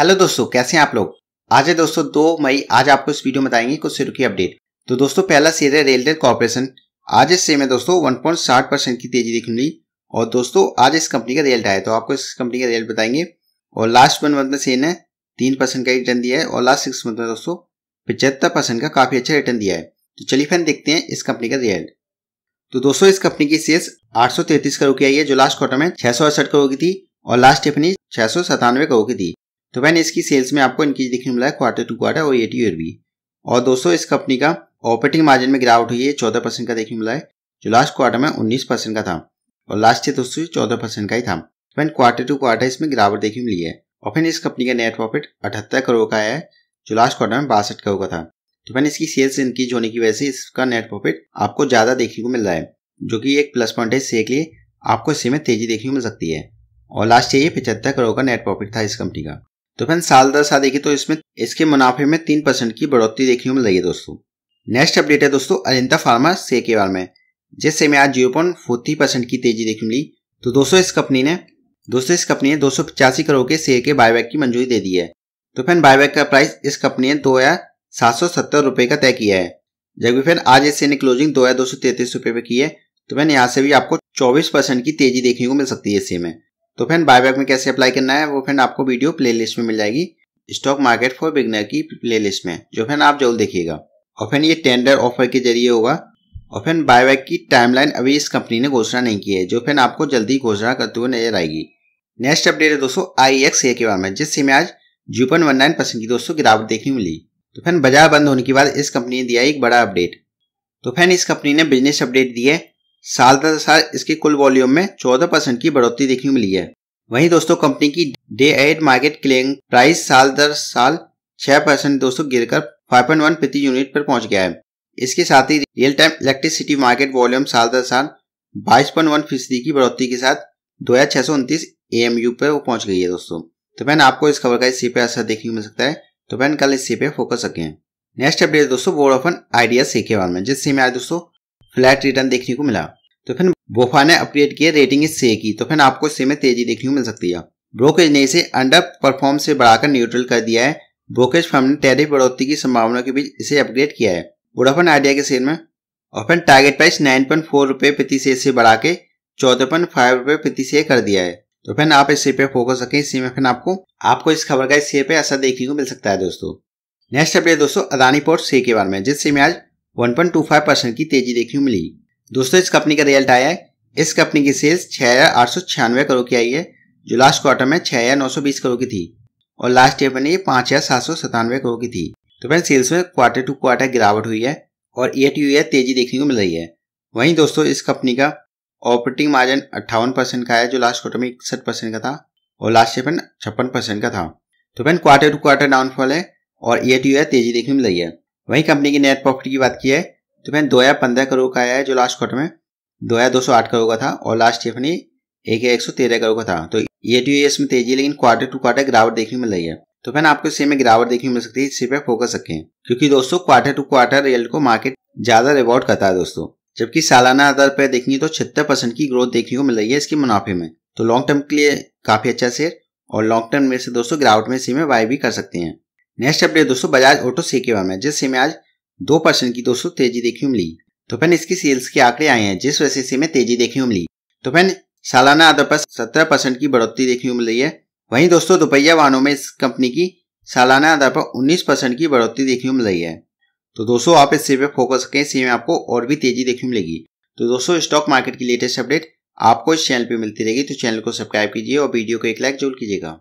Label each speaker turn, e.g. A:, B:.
A: hello दोस्तों कैसे हैं आप लोग आज है दोस्तों दो मई आज आपको इस वीडियो में बताएंगे कुछ शेयर की अपडेट तो दोस्तों पहला शेयर है रेलटेल कॉर्पोरेशन आज इस शेयर में दोस्तों 1.60 परसेंट की तेजी देखने ली और दोस्तों आज इस कंपनी का रेल्ट आया तो आपको इस कंपनी का रेल्ट बताएंगे और लास्ट वन मंथ में शेयर ने तीन परसेंट का रिटर्न दिया है और लास्ट सिक्स मंथ में दोस्तों पचहत्तर परसेंट का काफी अच्छा रिटर्न दिया है तो चलिए फैन देखते हैं इस कंपनी का रिजल्ट तो दोस्तों इस कंपनी की शेयर आठ करोड़ की आई है जो लास्ट क्वार्टर में छह करोड़ की थी और लास्ट टिफनी छह करोड़ की थी तो वैन इसकी सेल्स में आपको इंक्रीज दिखने मिला है क्वार्टर टू क्वार्टर और एटी ईयर भी और दोस्तों इस कंपनी का ऑपरेटिंग मार्जिन में गिरावट हुई है चौदह परसेंट का देखने मिला है जो लास्ट क्वार्टर में उन्नीस परसेंट का था और लास्ट ईयर दोस्तों चौदह परसेंट का ही था वैन क्वार्टर टू क्वार्टर इसमें गिरावट देखने मिली है और फिर इस कंपनी का नेट प्रॉफिट अठहत्तर करोड़ का है जो लास्ट क्वार्टर में बासठ करोड़ का था तो वैन इसकी सेल्स इंक्रीज होने की वजह से इसका नेट प्रॉफिट आपको ज्यादा देखने को मिल रहा है जो कि एक प्लस पॉइंट है इससे के लिए आपको इसमें तेजी देखने को मिल सकती है और लास्ट ईयर ये पचहत्तर करोड़ का नेट प्रॉफिट था इस कंपनी का तो फ्रेंड साल दर साल देखिए तो इसमें इसके मुनाफे में तीन परसेंट की बढ़ोतरी देखने को मिल रही है दोस्तों नेक्स्ट अपडेट है दोस्तों अजिंता फार्मा से के बारे में जिससे में आज जीरो पॉइंट की तेजी देखने मिली तो दोस्तों इस कंपनी ने दोस्तों इस कंपनी ने दो करोड़ के शेयर के बायबैक की मंजूरी दे दी है तो फ्रेंड बायबैक का प्राइस इस कंपनी ने दो हजार का तय किया है जबकि फ्रेंड आज इस शेयर ने क्लोजिंग दो हजार दो सौ तैतीस रुपये पे की है तो फ्रेंड यहाँ से भी आपको चौबीस परसेंट की तेजी देखने को मिल सकती है इस में तो फ्रेंड बायबैक में कैसे अप्लाई करना है वो फ्रेंड आपको वीडियो प्लेलिस्ट में मिल जाएगी स्टॉक मार्केट फॉर बिगनर की प्लेलिस्ट में जो फ्रेंड आप जरूर देखिएगा और फ्रेंड ये टेंडर ऑफर के जरिए होगा और फ्रेंड बायबैक की टाइमलाइन अभी इस कंपनी ने घोषणा नहीं की है जो फ्रेंड आपको जल्दी घोषणा करते हुए नजर आएगी नेक्स्ट अपडेट है दोस्तों आई एक्स के बारे में जिससे में आज जीरो वन नाइन परसेंट की दोस्तों गिरावट देखने मिली तो फैन बाजार बंद होने के बाद इस कंपनी ने दिया एक बड़ा अपडेट तो फैन इस कंपनी ने बिजनेस अपडेट दी है साल दर साल इसके कुल वॉल्यूम में 14 परसेंट की बढ़ोतरी देखने को मिली है वहीं दोस्तों कंपनी की डे एड मार्केट क्लेम प्राइस साल दर साल 6 परसेंट दोस्तों गिरकर 5.1 प्रति यूनिट पर पहुंच गया है इसके साथ ही real time electricity market volume साल दर साल 22.1 फीसदी की बढ़ोतरी के साथ दो हजार छह सौ उनतीस ए एम यू पर पहुंच गई है दोस्तों तो बहन आपको इस खबर का इस पे असर देखने को मिल सकता है तो बहन कल इस पे फोकस रखें नेक्स्ट अपडेट दोस्तों वोडाफोन आइडिया सी के बारे में जिस सिम में आज दोस्तों फ्लैट रिटर्न देखने को मिला तो फिर बोफा ने अपग्रेड किया रेटिंग इस से की तो फिर आपको से में तेजी देखने को मिल सकती है ब्रोकेज ने इसे अंडर परफॉर्म से बढ़ाकर न्यूट्रल कर दिया है ब्रोकेज फर्म ने टेरिफ बढ़ोतरी की संभावना के बीच इसे अपग्रेड किया है वोडाफोन आइडिया के शेयर में और फिर target price nine point four रुपए प्रति शेयर से बढ़ा के चौदह पॉइंट फाइव रुपए प्रति शेयर कर दिया है तो फिर आप इस शेयर पे फोकस रखें इसी में फिर आपको आपको इस खबर का इस शेयर पे असर देखने को मिल सकता है दोस्तों नेक्स्ट अपडेट दोस्तों अदानी पोर्ट शेयर के बारे में जिससे में आज 1.25 परसेंट की तेजी देखने को मिली दोस्तों इस कंपनी का रिजल्ट आया है इस कंपनी की सेल्स छः करोड़ की आई है जो लास्ट क्वार्टर में छः करोड़ की थी और लास्ट ईयर में ये पाँच करोड़ की थी तो फिर सेल्स में क्वार्टर टू क्वार्टर गिरावट हुई है और ईयर टू ईयर तेजी देखने को मिल रही है वहीं दोस्तों इस कंपनी का ऑपरेटिंग मार्जिन अट्ठावन परसेंट का है जो लास्ट क्वार्टर में इकसठ परसेंट का था और लास्ट ईयर में छप्पन परसेंट का था तो फिर क्वार्टर टू क्वार्टर डाउनफॉल है और ईयर टू ईयर तेजी देखने को मिल रही है वहीं कंपनी की नेट प्रॉफिट की बात की है तो मैंने दो हज़ार पंद्रह करोड़ का आया है जो लास्ट क्वार्टर में दो हज़ार दो सौ आठ करोड़ का था और लास्ट ईयर अपनी एक हज़ार एक सौ तेरह करोड़ का था तो ये टू तो इसमें तेजी लेकिन क्वार्टर टू क्वार्टर गिरावट देखने में मिल रही है तो मैंने आपको इसमें गिरावट देखने को मिल सकती है इसी पर फोकस रखें क्योंकि दोस्तों क्वार्टर टू क्वार्टर रिजल्ट को मार्केट ज़्यादा रिवॉर्ड करता है दोस्तों जबकि सालाना आधार पर देखेंगे तो छिहत्तर परसेंट की ग्रोथ देखने को मिल रही है इसके मुनाफे में तो लॉन्ग टर्म के लिए काफ़ी अच्छा शेयर और लॉन्ग टर्म में से दोस्तों गिरावट में सी में बाय भी कर सकते हैं नेक्स्ट अपडेट दोस्तों बजाज ऑटो सी के बारे में आज दो परसेंट की दोस्तों तेजी देखी मिली तो फैन इसकी सेल्स के आंकड़े आए हैं जिस वजह से में तेजी देखी मिली तो फैन सालाना आधार पर सत्रह परसेंट की बढ़ोतरी देखने मिल रही है वहीं दोस्तों दोपहिया वाहनों में इस कंपनी की सालाना आधार पर उन्नीस परसेंट की बढ़ोतरी देखने को मिल रही है तो दोस्तों आप इस पे फोकस करें इसी में आपको और भी तेजी देखने मिलेगी तो दोस्तों स्टॉक मार्केट की लेटेस्ट अपडेट आपको इस चैनल पर मिलती रहेगी तो चैनल को सब्सक्राइब कीजिए और वीडियो को एक लाइक जरूर कीजिएगा